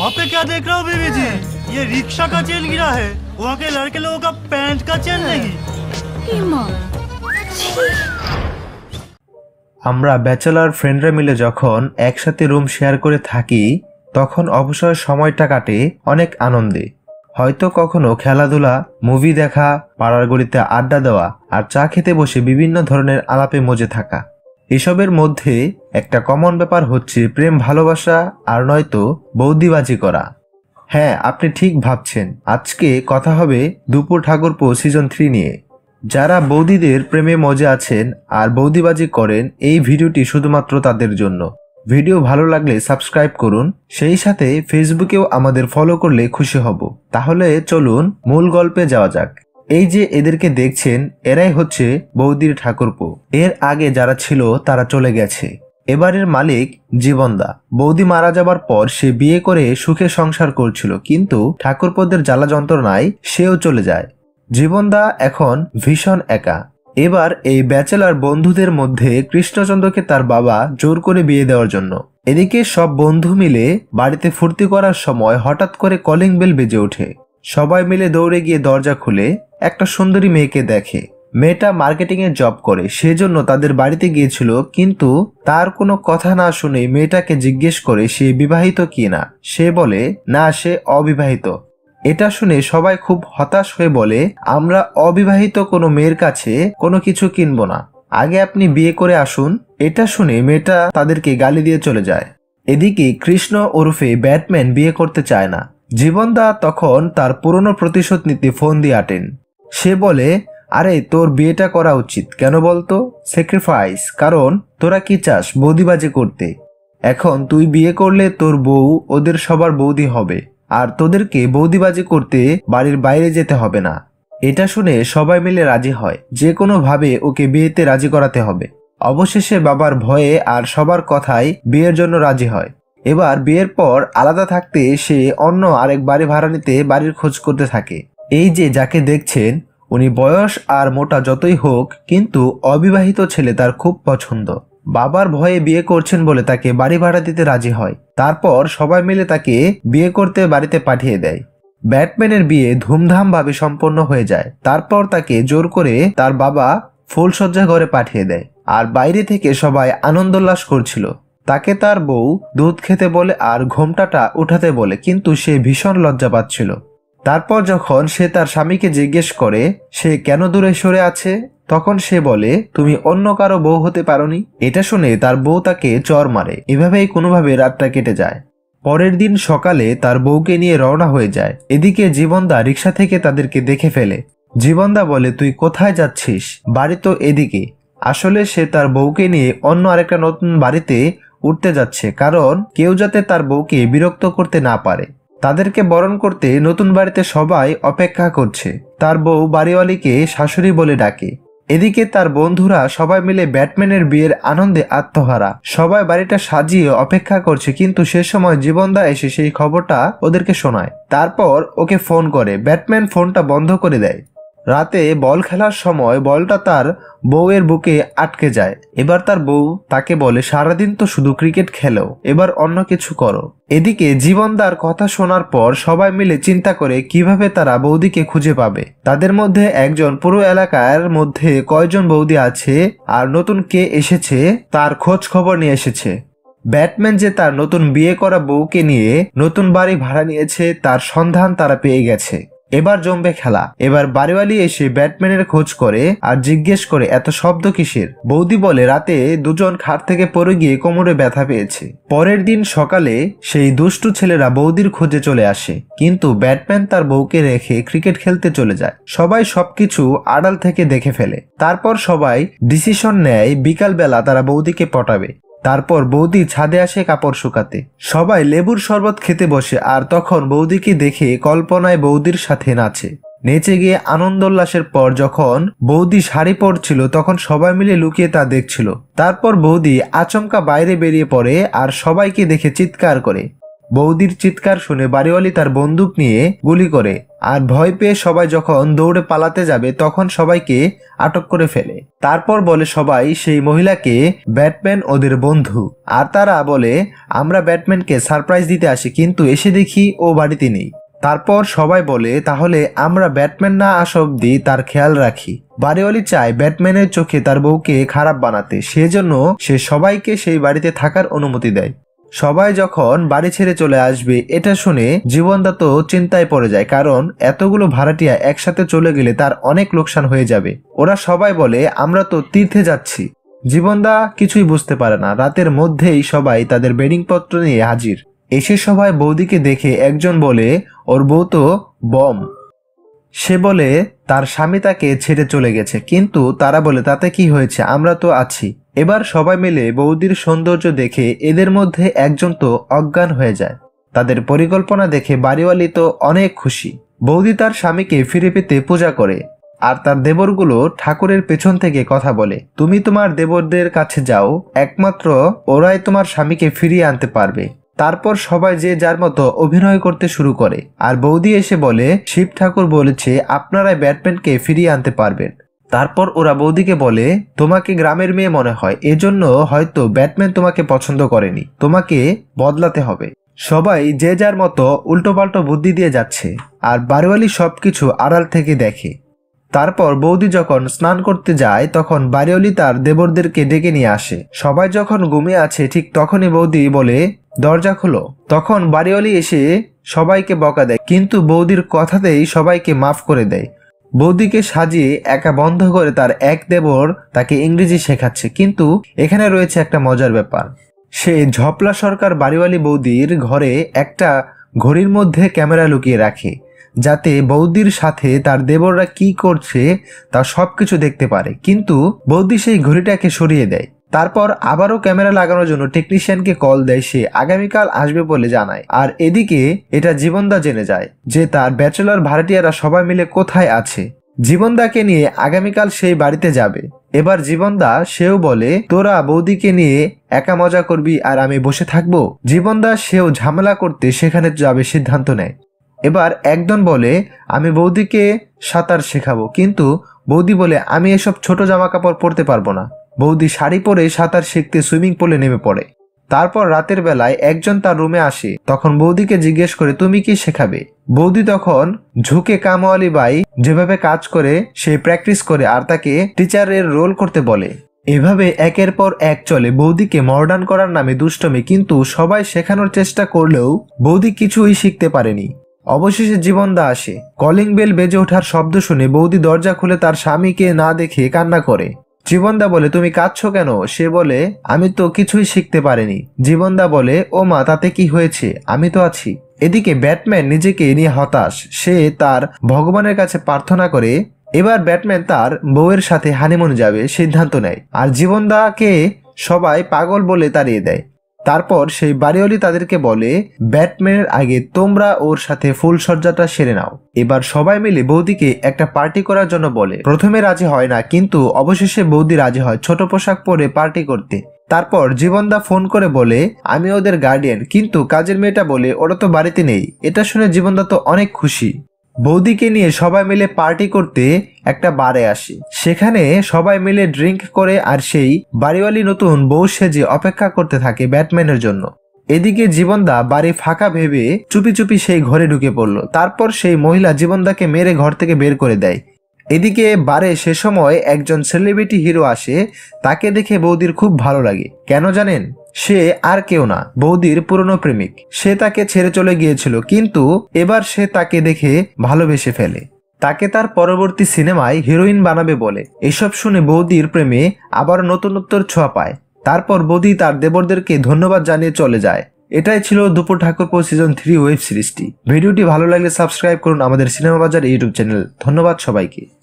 वहाँ पे क्या देख रहे हो बीबी जी ये रिक्शा का चेन गिरा है वहाँ के लड़के लोगों का पैंट का चेन नहीं আমরা ব্যাচেলার ফ্রেন্ডরা মিলে যখন একসাথে রুম শেয়ার করে থাকি তখন অবসর সময়টা কাটে অনেক আনন্দে হয়তো কখনো খেলাধুলা মুভি দেখা পাড়ার গড়িতে আড্ডা দেওয়া আর চা খেতে বসে বিভিন্ন ধরনের আলাপে মজে থাকা এসবের মধ্যে একটা কমন ব্যাপার হচ্ছে প্রেম ভালোবাসা আর নয়তো বৌদিবাজি করা হ্যাঁ আপনি ঠিক ভাবছেন আজকে কথা হবে দুপুর ঠাকুরপো সিজন থ্রি নিয়ে যারা বৌদিদের প্রেমে মজে আছেন আর বৌদিবাজি করেন এই ভিডিওটি শুধুমাত্র তাদের জন্য ভিডিও ভালো লাগলে সাবস্ক্রাইব করুন সেই সাথে ফেসবুকেও আমাদের ফলো করলে খুশি হব তাহলে চলুন মূল গল্পে যাওয়া যাক এই যে এদেরকে দেখছেন এরাই হচ্ছে বৌদির ঠাকুরপো এর আগে যারা ছিল তারা চলে গেছে এবারের মালিক জীবনদা বৌদি মারা যাবার পর সে বিয়ে করে সুখে সংসার করছিল কিন্তু ঠাকুরপোদের জ্বালা যন্ত্রণায় সেও চলে যায় জীবনদা এখন ভীষণ একা এবার এই ব্যাচেলার বন্ধুদের মধ্যে কৃষ্ণচন্দ্রকে তার বাবা জোর করে বিয়ে দেওয়ার জন্য এদিকে সব বন্ধু মিলে বাড়িতে ফুর্তি করার সময় হঠাৎ করে কলিং বেল বেজে ওঠে সবাই মিলে দৌড়ে গিয়ে দরজা খুলে একটা সুন্দরী মেয়েকে দেখে মেয়েটা মার্কেটিংয়ে জব করে সেজন্য তাদের বাড়িতে গিয়েছিল কিন্তু তার কোনো কথা না শুনে মেয়েটাকে জিজ্ঞেস করে সে বিবাহিত কি না সে বলে না সে অবিবাহিত এটা শুনে সবাই খুব হতাশ হয়ে বলে আমরা অবিবাহিত কোনো মেয়ের কাছে কোনো কিছু কিনব না আগে আপনি বিয়ে করে আসুন এটা শুনে মেয়েটা তাদেরকে গালি দিয়ে চলে যায় এদিকে কৃষ্ণ ওরফে ব্যাটম্যান বিয়ে করতে চায় না জীবনদা তখন তার পুরনো প্রতিশোধ নিতে ফোন দিয়ে আটেন সে বলে আরে তোর বিয়েটা করা উচিত কেন বলতো স্যাক্রিফাইস কারণ তোরা কি চাস বৌদিবাজি করতে এখন তুই বিয়ে করলে তোর বউ ওদের সবার বৌদি হবে আর তোদেরকে বৌদিবাজি করতে বাড়ির বাইরে যেতে হবে না এটা শুনে সবাই মিলে রাজি হয় যে কোনোভাবে ওকে বিয়েতে রাজি করাতে হবে অবশেষে বাবার ভয়ে আর সবার কথায় বিয়ের জন্য রাজি হয় এবার বিয়ের পর আলাদা থাকতে সে অন্য আরেক বাড়ি ভাড়া নিতে বাড়ির খোঁজ করতে থাকে এই যে যাকে দেখছেন উনি বয়স আর মোটা যতই হোক কিন্তু অবিবাহিত ছেলে তার খুব পছন্দ বাবার ভয়ে বিয়ে করছেন বলে তাকে বাড়ি ভাড়া দিতে রাজি হয় তারপর সবাই মিলে তাকে বিয়ে করতে বাড়িতে পাঠিয়ে দেয় ব্যাটম্যানের বিয়ে ধুমধামভাবে সম্পন্ন হয়ে যায় তারপর তাকে জোর করে তার বাবা ফুলশয্যা ঘরে পাঠিয়ে দেয় আর বাইরে থেকে সবাই আনন্দোল্লাস করছিল তাকে তার বউ দুধ খেতে বলে আর ঘোমটাটা উঠাতে বলে কিন্তু সে ভীষণ লজ্জা পাচ্ছিল তারপর যখন সে তার স্বামীকে জিজ্ঞেস করে সে কেন দূরে সরে আছে তখন সে বলে তুমি অন্য কারো বউ হতে পারনি এটা শুনে তার বউ তাকে চর মারে এভাবেই কোনোভাবে রাতটা কেটে যায় পরের দিন সকালে তার বউকে নিয়ে রওনা হয়ে যায় এদিকে জীবনদা রিক্সা থেকে তাদেরকে দেখে ফেলে জীবনদা বলে তুই কোথায় যাচ্ছিস বাড়ি তো এদিকে আসলে সে তার বউকে নিয়ে অন্য আরেকটা নতুন বাড়িতে উঠতে যাচ্ছে কারণ কেউ যাতে তার বউকে বিরক্ত করতে না পারে তাদেরকে বরণ করতে নতুন বাড়িতে সবাই অপেক্ষা করছে তার বউ বাড়িওয়ালিকে শাশুড়ি বলে ডাকে এদিকে তার বন্ধুরা সবাই মিলে ব্যাটম্যানের বিয়ের আনন্দে আত্মহারা সবাই বাড়িটা সাজিয়ে অপেক্ষা করছে কিন্তু সে সময় জীবনদা এসে সেই খবরটা ওদেরকে শোনায় তারপর ওকে ফোন করে ব্যাটম্যান ফোনটা বন্ধ করে দেয় রাতে বল খেলার সময় বলটা তার বউয়ের বুকে আটকে যায় এবার তার বউ তাকে বলে সারাদিন তো শুধু ক্রিকেট খেলো এবার অন্য কিছু করো এদিকে জীবনদার কথা শোনার পর সবাই মিলে চিন্তা করে কিভাবে তারা বৌদিকে খুঁজে পাবে তাদের মধ্যে একজন পুরো এলাকার মধ্যে কয়জন বৌদি আছে আর নতুন কে এসেছে তার খোঁজ খবর নিয়ে এসেছে ব্যাটম্যান যে তার নতুন বিয়ে করা বউকে নিয়ে নতুন বাড়ি ভাড়া নিয়েছে তার সন্ধান তারা পেয়ে গেছে এবার জমবে খেলা এবার বাড়িওয়ালি এসে ব্যাটম্যানের খোঁজ করে আর জিজ্ঞেস করে এত শব্দ কিসের বৌদি বলে রাতে দুজন খাট থেকে পড়ে গিয়ে কোমরে ব্যথা পেয়েছে পরের দিন সকালে সেই দুষ্টু ছেলেরা বৌদির খোঁজে চলে আসে কিন্তু ব্যাটম্যান তার বউকে রেখে ক্রিকেট খেলতে চলে যায় সবাই সবকিছু আড়াল থেকে দেখে ফেলে তারপর সবাই ডিসিশন নেয় বিকালবেলা তারা বৌদিকে পটাবে তারপর বৌদি ছাদে আসে কাপড় শুকাতে সবাই লেবুর শরবত খেতে বসে আর তখন বৌদিকে দেখে কল্পনায় বৌদির সাথে নাচে নেচে গিয়ে আনন্দোল্লাসের পর যখন বৌদি শাড়ি পরছিল তখন সবাই মিলে লুকিয়ে তা দেখছিল তারপর বৌদি আচমকা বাইরে বেরিয়ে পড়ে আর সবাইকে দেখে চিৎকার করে বৌদির চিৎকার শুনে বাড়িওয়ালি তার বন্দুক নিয়ে গুলি করে আর ভয় পেয়ে সবাই যখন দৌড়ে পালাতে যাবে তখন সবাইকে আটক করে ফেলে তারপর বলে সবাই সেই মহিলাকে ব্যাটম্যান ওদের বন্ধু আর তারা বলে আমরা ব্যাটম্যানকে সারপ্রাইজ দিতে আসি কিন্তু এসে দেখি ও বাড়িতে নেই তারপর সবাই বলে তাহলে আমরা ব্যাটম্যান না আসা অব্দি তার খেয়াল রাখি বাড়িওয়ালি চায় ব্যাটম্যানের চোখে তার বউকে খারাপ বানাতে সেজন্য সে সবাইকে সেই বাড়িতে থাকার অনুমতি দেয় সবাই যখন বাড়ি ছেড়ে চলে আসবে এটা শুনে জীবনদা তো চিন্তায় পড়ে যায় কারণ এতগুলো ভাড়াটিয়া একসাথে চলে গেলে তার অনেক লোকসান হয়ে যাবে ওরা সবাই বলে আমরা তো তীর্থে যাচ্ছি জীবনদা কিছুই বুঝতে পারে না রাতের মধ্যেই সবাই তাদের বেডিংপত্র নিয়ে হাজির এসে সবাই বৌদিকে দেখে একজন বলে ওর বউ তো বম সে বলে তার স্বামী তাকে ছেড়ে চলে গেছে কিন্তু তারা বলে তাতে কি হয়েছে আমরা তো আছি এবার সবাই মিলে বৌদির সৌন্দর্য দেখে এদের মধ্যে একজন তো অজ্ঞান হয়ে যায় তাদের পরিকল্পনা দেখে বাড়িওয়ালি তো অনেক খুশি বৌদি তার স্বামীকে ফিরে পেতে পূজা করে আর তার দেবরগুলো ঠাকুরের পেছন থেকে কথা বলে তুমি তোমার দেবরদের কাছে যাও একমাত্র ওরাই তোমার স্বামীকে ফিরিয়ে আনতে পারবে তারপর সবাই যে যার মতো অভিনয় করতে শুরু করে আর বৌদি এসে বলে শিব ঠাকুর বলেছে আপনারাই ব্যাটম্যানকে ফিরিয়ে আনতে পারবেন তারপর ওরা বৌদিকে বলে তোমাকে গ্রামের মেয়ে মনে হয় এজন্য হয়তো ব্যাটম্যান তোমাকে পছন্দ করেনি তোমাকে বদলাতে হবে সবাই যে যার মতো উল্টোপাল্টো বুদ্ধি দিয়ে যাচ্ছে আর বাড়িওয়ালি সব কিছু আড়াল থেকে দেখে তারপর বৌদি যখন স্নান করতে যায় তখন বাড়িওয়ালি তার দেবরদেরকে ডেকে নিয়ে আসে সবাই যখন ঘুমিয়ে আছে ঠিক তখনই বৌদি বলে দরজা খোলো তখন বাড়িওয়ালি এসে সবাইকে বকা দেয় কিন্তু বৌদির কথাতেই সবাইকে মাফ করে দেয় বৌদিকে সাজিয়ে একা বন্ধ করে তার এক দেবর তাকে ইংরেজি শেখাচ্ছে কিন্তু এখানে রয়েছে একটা মজার ব্যাপার সে ঝপলা সরকার বাড়িওয়ালি বৌদির ঘরে একটা ঘড়ির মধ্যে ক্যামেরা লুকিয়ে রাখে যাতে বৌদির সাথে তার দেবররা কি করছে তা সব কিছু দেখতে পারে কিন্তু বৌদি সেই ঘড়িটাকে সরিয়ে দেয় তারপর আবারও ক্যামেরা লাগানোর জন্য টেকনিশিয়ানকে কল দেয় সে আগামীকাল আসবে বলে জানায় আর এদিকে এটা জীবনদা জেনে যায় যে তার ব্যাচেলর ভাড়াটিয়ারা সবাই মিলে কোথায় আছে জীবনদাকে নিয়ে আগামীকাল সেই বাড়িতে যাবে এবার জীবনদা সেও বলে তোরা বৌদিকে নিয়ে একা মজা করবি আর আমি বসে থাকবো জীবনদা সেও ঝামেলা করতে সেখানে যাবে সিদ্ধান্ত নেয় এবার একজন বলে আমি বৌদিকে সাঁতার শেখাবো কিন্তু বৌদি বলে আমি এসব ছোট জামা কাপড় পরতে পারবো না বৌদি শাড়ি পরে সাঁতার শিখতে সুইমিং পুলে নেমে পড়ে তারপর রাতের বেলায় একজন তার রুমে আসে তখন বৌদিকে জিজ্ঞেস করে তুমি কি শেখাবে বৌদি তখন ঝুঁকে কামওয়ালি বাই যেভাবে কাজ করে সে প্র্যাকটিস করে আর তাকে টিচারের রোল করতে বলে এভাবে একের পর এক চলে বৌদিকে মর্ডান করার নামে দুষ্টমে কিন্তু সবাই শেখানোর চেষ্টা করলেও বৌদি কিছুই শিখতে পারেনি অবশেষে জীবনদা আসে কলিং বেল বেজে ওঠার শব্দ শুনে বৌদি দরজা খুলে তার স্বামীকে না দেখে কান্না করে জীবনদা বলে তুমি কাঁদছ কেন সে বলে আমি তো কিছুই শিখতে পারিনি জীবনদা বলে ও মা তাতে কি হয়েছে আমি তো আছি এদিকে ব্যাটম্যান নিজেকে নিয়ে হতাশ সে তার ভগবানের কাছে প্রার্থনা করে এবার ব্যাটম্যান তার বউয়ের সাথে হানিমুন যাবে সিদ্ধান্ত নেয় আর জীবনদাকে সবাই পাগল বলে তাড়িয়ে দেয় তারপর সেই বাড়িওয়ালি তাদেরকে বলে ব্যাটম্যানের আগে তোমরা ওর সাথে ফুলসজ্জাটা সেরে নাও এবার সবাই মিলে বৌদিকে একটা পার্টি করার জন্য বলে প্রথমে রাজি হয় না কিন্তু অবশেষে বৌদি রাজি হয় ছোট পোশাক পরে পার্টি করতে তারপর জীবনদা ফোন করে বলে আমি ওদের গার্ডিয়ান কিন্তু কাজের মেয়েটা বলে ওরা তো বাড়িতে নেই এটা শুনে জীবনদা তো অনেক খুশি বৌদিকে নিয়ে সবাই মিলে পার্টি করতে একটা বারে আসি সেখানে সবাই মিলে ড্রিঙ্ক করে আর সেই বাড়িওয়ালি নতুন বউ সেজে অপেক্ষা করতে থাকে ব্যাটম্যানের জন্য এদিকে জীবনদা বাড়ি ফাঁকা ভেবে চুপি চুপি সেই ঘরে ঢুকে পড়ল তারপর সেই মহিলা জীবনদাকে মেরে ঘর থেকে বের করে দেয় এদিকে বারে সে সময় একজন সেলিব্রিটি হিরো আসে তাকে দেখে বৌদির খুব ভালো লাগে কেন জানেন সে আর কেউ না বৌদির পুরনো প্রেমিক সে তাকে ছেড়ে চলে গিয়েছিল কিন্তু এবার সে তাকে দেখে ভালোবেসে ফেলে তাকে তার পরবর্তী সিনেমায় হিরোইন বানাবে বলে এসব শুনে বৌদির প্রেমে আবার নতুনত্বর ছোঁয়া পায় তারপর বৌদি তার দেবরদেরকে ধন্যবাদ জানিয়ে চলে যায় এটাই ছিল দুপুর ঠাকুরপো সিজন থ্রি ওয়েব সিরিজটি ভিডিওটি ভালো লাগলে সাবস্ক্রাইব করুন আমাদের সিনেমা বাজার ইউটিউব চ্যানেল ধন্যবাদ সবাইকে